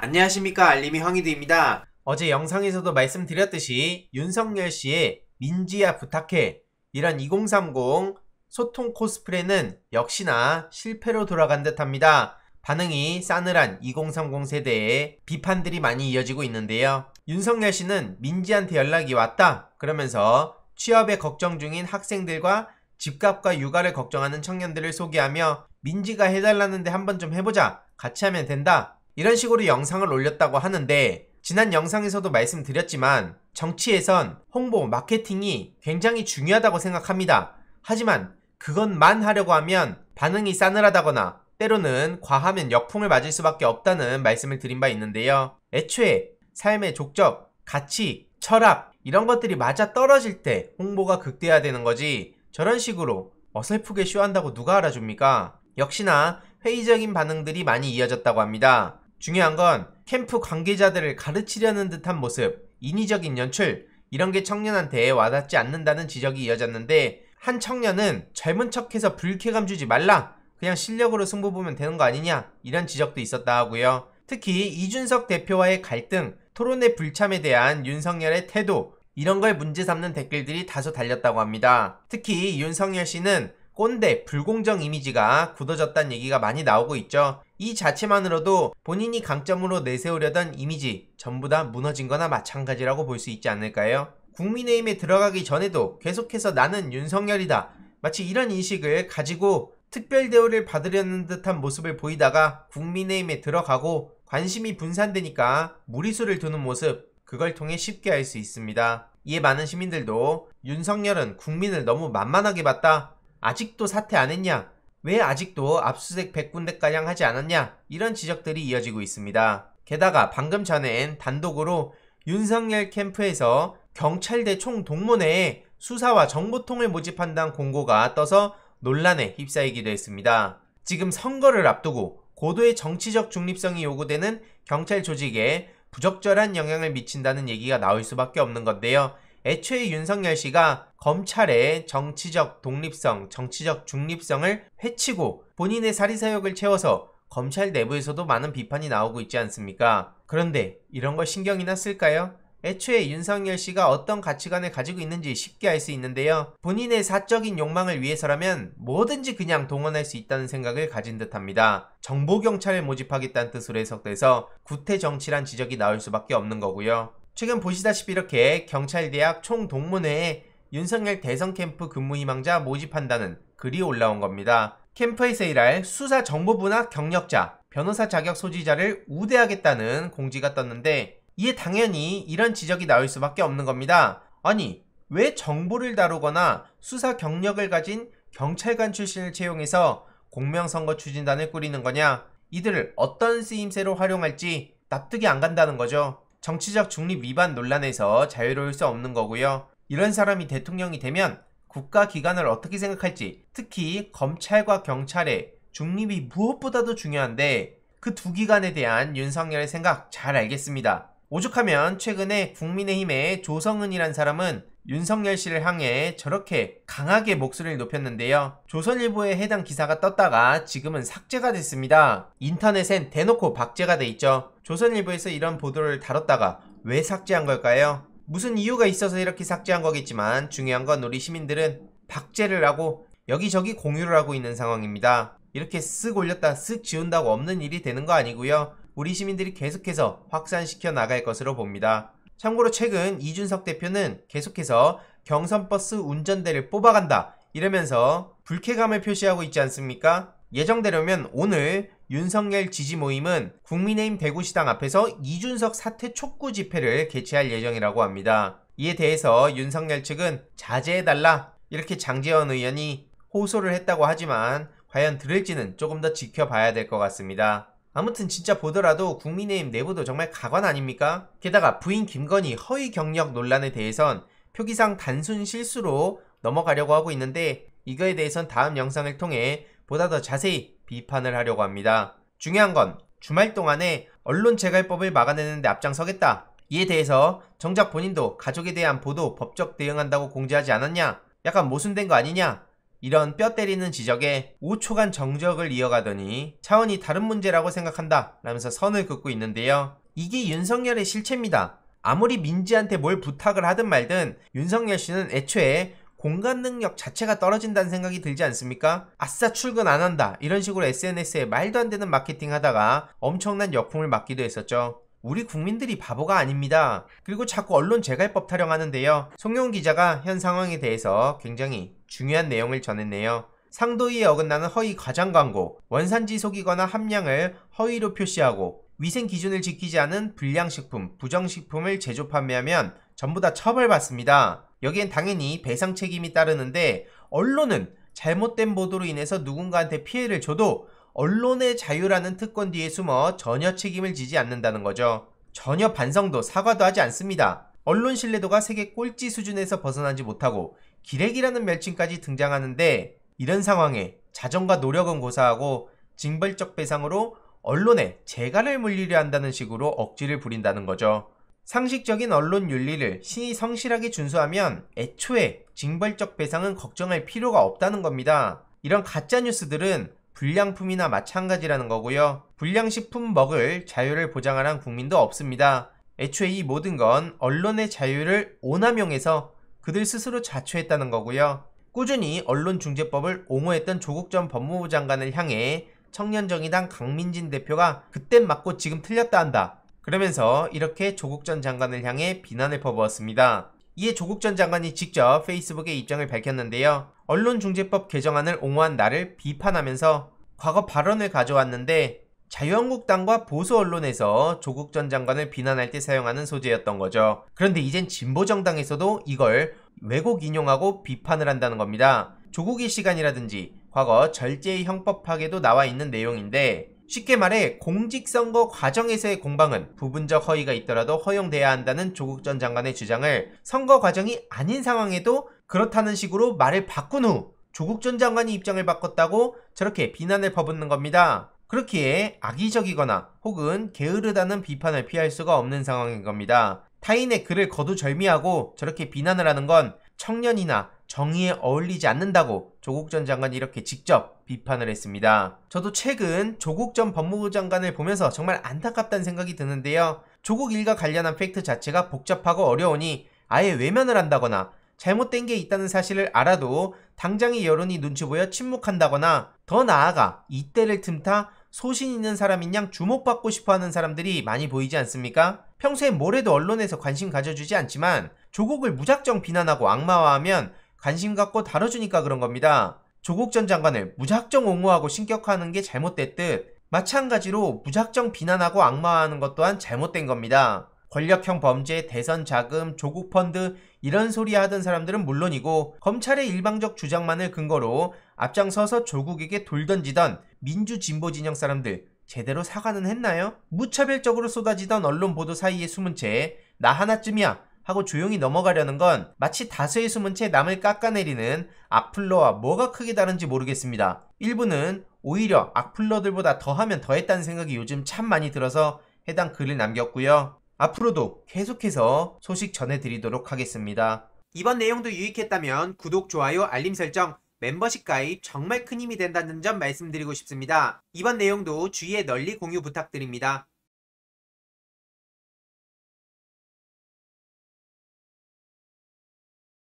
안녕하십니까 알림이 황희드입니다. 어제 영상에서도 말씀드렸듯이 윤석열 씨의 민지야 부탁해 이런 2030 소통 코스프레는 역시나 실패로 돌아간 듯합니다. 반응이 싸늘한 2030 세대에 비판들이 많이 이어지고 있는데요. 윤석열 씨는 민지한테 연락이 왔다 그러면서 취업에 걱정 중인 학생들과 집값과 육아를 걱정하는 청년들을 소개하며 민지가 해달라는데 한번 좀 해보자 같이 하면 된다 이런 식으로 영상을 올렸다고 하는데 지난 영상에서도 말씀드렸지만 정치에선 홍보, 마케팅이 굉장히 중요하다고 생각합니다. 하지만 그것만 하려고 하면 반응이 싸늘하다거나 때로는 과하면 역풍을 맞을 수밖에 없다는 말씀을 드린 바 있는데요. 애초에 삶의 족적, 가치, 철학 이런 것들이 맞아 떨어질 때 홍보가 극대화되는 거지 저런 식으로 어설프게 쇼한다고 누가 알아줍니까? 역시나 회의적인 반응들이 많이 이어졌다고 합니다. 중요한 건 캠프 관계자들을 가르치려는 듯한 모습, 인위적인 연출, 이런 게 청년한테 와닿지 않는다는 지적이 이어졌는데 한 청년은 젊은 척해서 불쾌감 주지 말라 그냥 실력으로 승부 보면 되는 거 아니냐 이런 지적도 있었다 하고요 특히 이준석 대표와의 갈등 토론의 불참에 대한 윤석열의 태도 이런 걸 문제 삼는 댓글들이 다소 달렸다고 합니다 특히 윤석열 씨는 꼰대, 불공정 이미지가 굳어졌다는 얘기가 많이 나오고 있죠. 이 자체만으로도 본인이 강점으로 내세우려던 이미지 전부 다 무너진 거나 마찬가지라고 볼 수 있지 않을까요? 국민의힘에 들어가기 전에도 계속해서 나는 윤석열이다. 마치 이런 인식을 가지고 특별 대우를 받으려는 듯한 모습을 보이다가 국민의힘에 들어가고 관심이 분산되니까 무리수를 두는 모습, 그걸 통해 쉽게 알 수 있습니다. 이에 많은 시민들도 윤석열은 국민을 너무 만만하게 봤다. 아직도 사퇴 안 했냐? 왜 아직도 압수색 100군데가량 하지 않았냐? 이런 지적들이 이어지고 있습니다. 게다가 방금 전엔 단독으로 윤석열 캠프에서 경찰대 총 동문회에 수사와 정보통을 모집한다는 공고가 떠서 논란에 휩싸이기도 했습니다. 지금 선거를 앞두고 고도의 정치적 중립성이 요구되는 경찰 조직에 부적절한 영향을 미친다는 얘기가 나올 수밖에 없는 건데요. 애초에 윤석열 씨가 검찰의 정치적 독립성, 정치적 중립성을 해치고 본인의 사리사욕을 채워서 검찰 내부에서도 많은 비판이 나오고 있지 않습니까? 그런데 이런 걸 신경이나 쓸까요? 애초에 윤석열 씨가 어떤 가치관을 가지고 있는지 쉽게 알 수 있는데요. 본인의 사적인 욕망을 위해서라면 뭐든지 그냥 동원할 수 있다는 생각을 가진 듯 합니다. 정보경찰을 모집하겠다는 뜻으로 해석돼서 구태정치란 지적이 나올 수밖에 없는 거고요. 최근 보시다시피 이렇게 경찰대학 총동문회에 윤석열 대선 캠프 근무 희망자 모집한다는 글이 올라온 겁니다. 캠프에서 일할 수사 정보 분학 경력자, 변호사 자격 소지자를 우대하겠다는 공지가 떴는데 이에 당연히 이런 지적이 나올 수밖에 없는 겁니다. 아니, 왜 정보를 다루거나 수사 경력을 가진 경찰관 출신을 채용해서 공명선거 추진단을 꾸리는 거냐? 이들을 어떤 쓰임새로 활용할지 납득이 안 간다는 거죠. 정치적 중립 위반 논란에서 자유로울 수 없는 거고요. 이런 사람이 대통령이 되면 국가 기관을 어떻게 생각할지, 특히 검찰과 경찰의 중립이 무엇보다도 중요한데 그 두 기관에 대한 윤석열의 생각 잘 알겠습니다. 오죽하면 최근에 국민의힘의 조성은이란 사람은 윤석열 씨를 향해 저렇게 강하게 목소리를 높였는데요. 조선일보에 해당 기사가 떴다가 지금은 삭제가 됐습니다. 인터넷엔 대놓고 박제가 돼 있죠. 조선일보에서 이런 보도를 다뤘다가 왜 삭제한 걸까요? 무슨 이유가 있어서 이렇게 삭제한 거겠지만 중요한 건 우리 시민들은 박제를 하고 여기저기 공유를 하고 있는 상황입니다. 이렇게 쓱 올렸다 쓱 지운다고 없는 일이 되는 거 아니고요. 우리 시민들이 계속해서 확산시켜 나갈 것으로 봅니다. 참고로 최근 이준석 대표는 계속해서 경선버스 운전대를 뽑아간다 이러면서 불쾌감을 표시하고 있지 않습니까? 예정대로면 오늘 윤석열 지지 모임은 국민의힘 대구시당 앞에서 이준석 사퇴 촉구 집회를 개최할 예정이라고 합니다. 이에 대해서 윤석열 측은 자제해달라 이렇게 장재원 의원이 호소를 했다고 하지만 과연 들을지는 조금 더 지켜봐야 될 것 같습니다. 아무튼 진짜 보더라도 국민의힘 내부도 정말 가관 아닙니까? 게다가 부인 김건희 허위 경력 논란에 대해선 표기상 단순 실수로 넘어가려고 하고 있는데 이거에 대해선 다음 영상을 통해 보다 더 자세히 비판을 하려고 합니다. 중요한 건 주말 동안에 언론 재갈법을 막아내는데 앞장서겠다. 이에 대해서 정작 본인도 가족에 대한 보도 법적 대응한다고 공지하지 않았냐? 약간 모순된 거 아니냐? 이런 뼈 때리는 지적에 5초간 정적을 이어가더니 차원이 다른 문제라고 생각한다 라면서 선을 긋고 있는데요. 이게 윤석열의 실체입니다. 아무리 민지한테 뭘 부탁을 하든 말든 윤석열 씨는 애초에 공간 능력 자체가 떨어진다는 생각이 들지 않습니까? 아싸 출근 안 한다 이런 식으로 SNS에 말도 안 되는 마케팅 하다가 엄청난 역풍을 맞기도 했었죠. 우리 국민들이 바보가 아닙니다. 그리고 자꾸 언론 재갈법 타령하는데요. 송영 기자가 현 상황에 대해서 굉장히 중요한 내용을 전했네요. 상도위에 어긋나는 허위 과장 광고, 원산지 속이거나 함량을 허위로 표시하고 위생 기준을 지키지 않은 불량식품, 부정식품을 제조 판매하면 전부 다 처벌받습니다. 여기엔 당연히 배상 책임이 따르는데 언론은 잘못된 보도로 인해서 누군가한테 피해를 줘도 언론의 자유라는 특권 뒤에 숨어 전혀 책임을 지지 않는다는 거죠. 전혀 반성도 사과도 하지 않습니다. 언론 신뢰도가 세계 꼴찌 수준에서 벗어나지 못하고 기레기라는 멸칭까지 등장하는데 이런 상황에 자정과 노력은 고사하고 징벌적 배상으로 언론에 재갈을 물리려 한다는 식으로 억지를 부린다는 거죠. 상식적인 언론 윤리를 신이 성실하게 준수하면 애초에 징벌적 배상은 걱정할 필요가 없다는 겁니다. 이런 가짜 뉴스들은 불량품이나 마찬가지라는 거고요. 불량식품 먹을 자유를 보장하는 국민도 없습니다. 애초에 이 모든 건 언론의 자유를 오남용해서 그들 스스로 자초했다는 거고요. 꾸준히 언론중재법을 옹호했던 조국 전 법무부 장관을 향해 청년정의당 강민진 대표가 그땐 맞고 지금 틀렸다 한다. 그러면서 이렇게 조국 전 장관을 향해 비난을 퍼부었습니다. 이에 조국 전 장관이 직접 페이스북에 입장을 밝혔는데요. 언론중재법 개정안을 옹호한 나를 비판하면서 과거 발언을 가져왔는데 자유한국당과 보수 언론에서 조국 전 장관을 비난할 때 사용하는 소재였던 거죠. 그런데 이젠 진보정당에서도 이걸 왜곡 인용하고 비판을 한다는 겁니다. 조국의 시간이라든지 과거 절제의 형법 파괴도 나와 있는 내용인데 쉽게 말해 공직선거 과정에서의 공방은 부분적 허위가 있더라도 허용돼야 한다는 조국 전 장관의 주장을 선거 과정이 아닌 상황에도 그렇다는 식으로 말을 바꾼 후 조국 전 장관이 입장을 바꿨다고 저렇게 비난을 퍼붓는 겁니다. 그렇기에 악의적이거나 혹은 게으르다는 비판을 피할 수가 없는 상황인 겁니다. 타인의 글을 거두절미하고 저렇게 비난을 하는 건 청년이나 정의에 어울리지 않는다고 조국 전 장관이 이렇게 직접 비판을 했습니다. 저도 최근 조국 전 법무부 장관을 보면서 정말 안타깝다는 생각이 드는데요. 조국 일과 관련한 팩트 자체가 복잡하고 어려우니 아예 외면을 한다거나 잘못된 게 있다는 사실을 알아도 당장의 여론이 눈치 보여 침묵한다거나 더 나아가 이때를 틈타 소신 있는 사람인 양 주목받고 싶어 하는 사람들이 많이 보이지 않습니까? 평소에 뭘 해도 언론에서 관심 가져주지 않지만 조국을 무작정 비난하고 악마화하면 관심 갖고 다뤄주니까 그런 겁니다. 조국 전 장관을 무작정 옹호하고 신격화하는 게 잘못됐듯 마찬가지로 무작정 비난하고 악마화하는 것 또한 잘못된 겁니다. 권력형 범죄, 대선 자금, 조국 펀드 이런 소리 하던 사람들은 물론이고 검찰의 일방적 주장만을 근거로 앞장서서 조국에게 돌 던지던 민주 진보 진영 사람들 제대로 사과는 했나요? 무차별적으로 쏟아지던 언론 보도 사이에 숨은 채 나 하나쯤이야 하고 조용히 넘어가려는 건 마치 다수의 숨은 채 남을 깎아내리는 악플러와 뭐가 크게 다른지 모르겠습니다. 일부는 오히려 악플러들보다 더하면 더했다는 생각이 요즘 참 많이 들어서 해당 글을 남겼고요. 앞으로도 계속해서 소식 전해드리도록 하겠습니다. 이번 내용도 유익했다면 구독, 좋아요, 알림 설정, 멤버십 가입 정말 큰 힘이 된다는 점 말씀드리고 싶습니다. 이번 내용도 주위에 널리 공유 부탁드립니다.